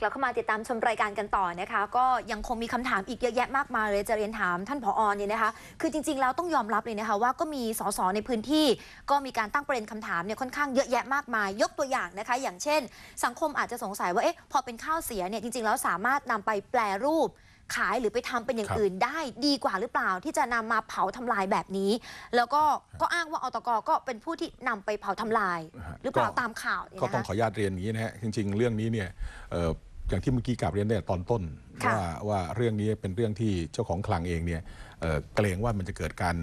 กลับเข้ามาติดตามชมรายการกันต่อนะคะ ก็ยังคงมีคำถามอีกเยอะแยะมากมายเลยจะเรียนถามท่านผอเนี่ยนะคะคือจริงๆแล้วต้องยอมรับเลยนะคะว่าก็มีสสในพื้นที่ก็มีการตั้งประเด็นคำถามเนี่ยค่อนข้างเยอะแยะมากมาย ยกตัวอย่างนะคะ อย่างเช่น สังคมอาจจะสงสัยว่าเอ๊ะพอเป็นข้าวเสียเนี่ยจริงๆแล้วสามารถนำไปแปลรูปขายหรือไปทำเป็นอย่างอื่นได้ดีกว่าหรือเปล่าที่จะนำมาเผาทำลายแบบนี้ แล้วก็ก็อ้างว่าอตกก็เป็นผู้ที่นำไปเผาทำลายหรือเปล่าตามข่าวก็ต้องขออนุญาตเรียนอย่างนี้นะฮะจริงๆเรื่องนี้เนี่ยอย่างที่เมื่อกี้กลับเรียนได้ตอนต้นว่าว่าเรื่องนี้เป็นเรื่องที่เจ้าของคลังเองเนี่ยเเกรงว่ามันจะเกิดการ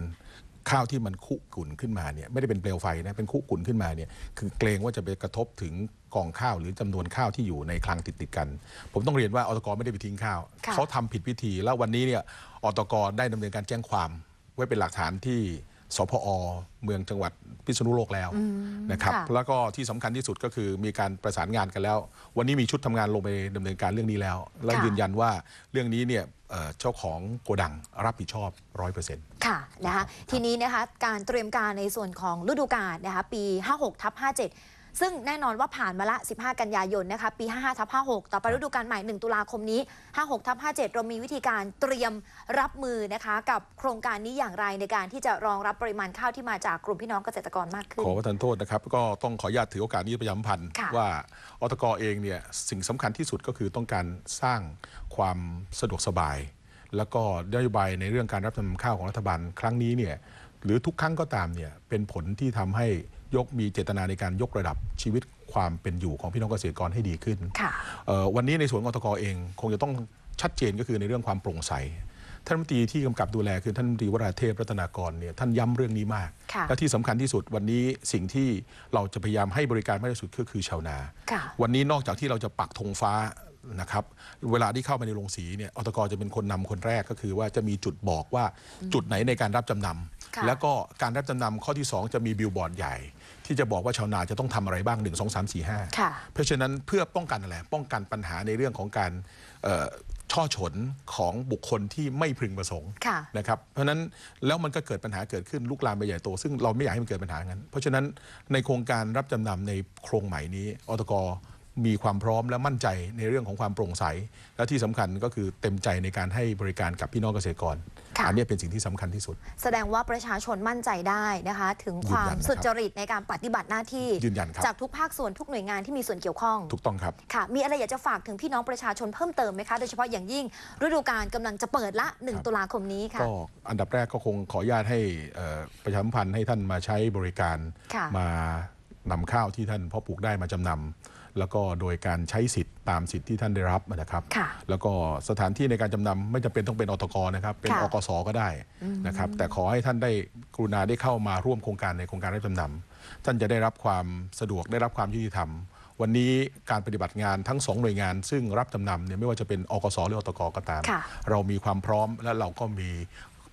ข้าวที่มันคุกรุ่นขึ้นมาเนี่ยไม่ได้เป็นเปลวไฟนะเป็นคุกรุ่นขึ้นมาเนี่ยคือเกรงว่าจะไปกระทบถึงกองข้าวหรือจำนวนข้าวที่อยู่ในคลังติดติดกัน ผมต้องเรียนว่าอตกรไม่ได้ไปทิ้งข้าวเขาทำผิดวิธี แล้ววันนี้เนี่ยอตกรได้ดำเนินการแจ้งความ ไว้เป็นหลักฐานที่สพอเมืองจังหวัดพิษณุโลกแล้วนะครับแล้วก็ที่สำคัญที่สุดก็คือมีการประสานงานกันแล้ว วันนี้มีชุดทำงานลงไปดำเนินการเรื่องนี้แล้ว และยืนยันว่าเรื่องนี้เนี่ยเจ้าของโกดังรับผิดชอบ 100%ค่ะนะคะทีนี้นะคะการเตรียมการในส่วนของฤดูกาลนะคะปี 56ทับ57ซึ่งแน่นอนว่าผ่านมาละ 15 กันยายน นะคะปี 55ทับ56 ต่อไปฤดูกาลใหม่ 1 ตุลาคมนี้ 56ทับ57 เรามีวิธีการเตรียมรับมือนะคะกับโครงการนี้อย่างไรในการที่จะรองรับปริมาณข้าวที่มาจากกลุ่มพี่น้องเกษตรกรมากขึ้น ขอประทานโทษนะครับ ก็ต้องขออนุญาตถือโอกาสนี้ประยำพันธ์ว่าอตกเองเนี่ย สิ่งสำคัญที่สุดก็คือต้องการสร้างความสะดวกสบาย แล้วก็นโยบายในเรื่องการรับจำนำข้าวของรัฐบาล ครั้งนี้เนี่ยหรือทุกครั้งก็ตามเนี่ยเป็นผลที่ทำให้ยกมีเจตนาในการยกระดับชีวิตความเป็นอยู่ของพี่น้องเกษตรกรให้ดีขึ้น วันนี้ในส่วนกทกเองคงจะต้องชัดเจนก็คือในเรื่องความโปร่งใสท่านมนตรีที่กำกับดูแลคือท่านมนตรีวราเทพรัตนากรเนี่ยท่านย้ำเรื่องนี้มาก และที่สำคัญที่สุดวันนี้สิ่งที่เราจะพยายามให้บริการมากที่สุดก็คือชาวนา วันนี้นอกจากที่เราจะปักธงฟ้านะครับเวลาที่เข้าไปในโรงสีเนี่ยอตกจะเป็นคนนำคนแรกก็คือ ว่าจะมีจุดบอกว่าจุดไหนในการรับจำนำแล้วก็การรับจำนำข้อที่ 2 จะมีบิลบอร์ดใหญ่ ที่จะบอกว่าชาวนาจะต้องทำอะไรบ้าง1 2 3 4 5เพราะฉะนั้นเพื่อป้องกันอะไรป้องกันปัญหาในเรื่องของการช่อฉนของบุคคลที่ไม่พึงประสงค์นะครับเพราะนั้นแล้วมันก็เกิดปัญหาเกิดขึ้นลุกลามไปใหญ่โตซึ่งเราไม่อยากให้มันเกิดปัญหางั้นเพราะฉะนั้นในโครงการรับจำนำในโครงใหม่นี้อตกมีความพร้อมและมั่นใจในเรื่องของความโปร่งใสและที่สำคัญก็คือเต็มใจในการให้บริการกับพี่น้องเกษตรกรอันนี้เป็นสิ่งที่สำคัญที่สุด แสดงว่าประชาชนมั่นใจได้นะคะ ถึงความสุจริตในการปฏิบัติหน้าที่ยืนยันครับจากทุกภาคส่วนทุกหน่วยงานที่มีส่วนเกี่ยวข้องถูกต้องครับค่ะมีอะไรอยากจะฝากถึงพี่น้องประชาชนเพิ่มเติมไหมคะโดยเฉพาะอย่างยิ่งฤดูกาลกำลังจะเปิดละ1ตุลาคมนี้ค่ะก็อันดับแรกก็คงขออนุญาตให้ประชาสัมพันธ์ให้ท่านมาใช้บริการมานำข้าวที่ท่านพ่อปลูกได้มาจำนำแล้วก็โดยการใช้สิทธิ์ตามสิทธิ์ที่ท่านได้รับนะครับแล้วก็สถานที่ในการจำนำไม่จำเป็นต้องเป็นอตกรนะครับ เป็นอกสก็ได้นะครับแต่ขอให้ท่านได้กรุณาได้เข้ามาร่วมโครงการในโครงการรับจำนำท่านจะได้รับความสะดวกได้รับความยุติธรรม วันนี้การปฏิบัติงานทั้งสองหน่วยงาน ซึ่งรับจำนำเนี่ยไม่ว่าจะเป็นอกสหรืออตกก็ตาม เรามีความพร้อมและเราก็มี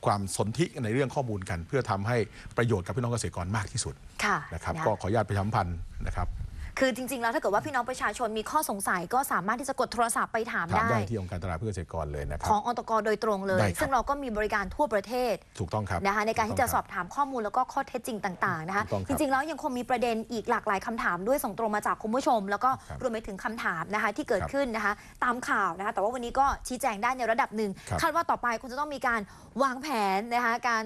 ความสนธิในเรื่องข้อมูลกัน เพื่อทำให้ประโยชน์กับพี่น้องเกษตรกรมากที่สุดนะครับก็ขออนุญาตไปชสัมพันธ์นะครับคือจริงๆ แล้วถ้าเกิดว่าพี่น้องประชาชนมีข้อสงสัยก็สามารถที่จะกดโทรศัพท์ไปถามได้ได้ที่องค์การตลาดเพื่อเกษตรกรเลยนะครับ ของอตกโดยตรงเลย ซึ่งเราก็มีบริการทั่วประเทศ ถูกต้องครับ นะคะในการที่จะสอบถามข้อมูลแล้วก็ข้อเท็จจริงต่างๆนะคะจริงๆแล้วยังคงมีประเด็นอีกหลากหลายคำถามด้วยส่งตรงมาจากคุณผู้ชม แล้วก็รวมไปถึงคำถามนะคะที่เกิดขึ้นนะคะตามข่าวนะคะแต่ว่าวันนี้ก็ชี้แจงได้ในระดับหนึ่งคาดว่าต่อไปคุณจะต้องมีการวางแผนนะคะการ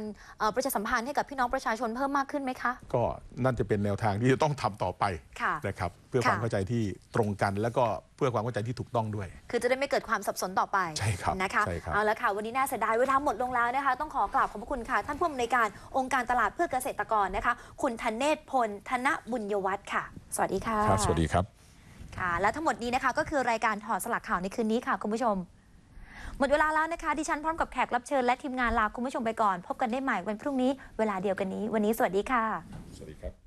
ประชาสัมพันธ์ให้กับพี่น้องประชาชนเพิ่มมากขึ้นไหมคะ ก็นั่นจะเป็นแนวทางที่จะต้องทาต่อไปค่ะนะครับเพื่อความเข้าใจที่ตรงกันแล้วก็เพื่อความเข้าใจที่ถูกต้องด้วย คือจะได้ไม่เกิดความสับสนต่อไปใช่ครับนะคะใช่ครับเอาละค่ะวันนี้น่าเสียดายเวลาหมดลงแล้วนะคะ ต้องขอกราบขอบพระคุณค่ะท่านผู้อำนวยการองค์การตลาดเพื่อเกษตรกรนะคะ คุณธเนศพลธนบุญยวัฒน์ค่ะ สวัสดีค่ะครับสวัสดีครับค่ะ และทั้งหมดนี้นะคะก็คือรายการถอดสลักข่าวในคืนนี้ค่ะคุณผู้ชม หมดเวลาแล้วนะคะดิฉันพร้อมกับแขกรับเชิญและทีมงานลาคุณผู้ชมไปก่อน พบกันได้ใหม่วันพรุ่งนี้เวลาเดียวกันนี้ วันนี้สวัสดีค่ะสวัสดีครับ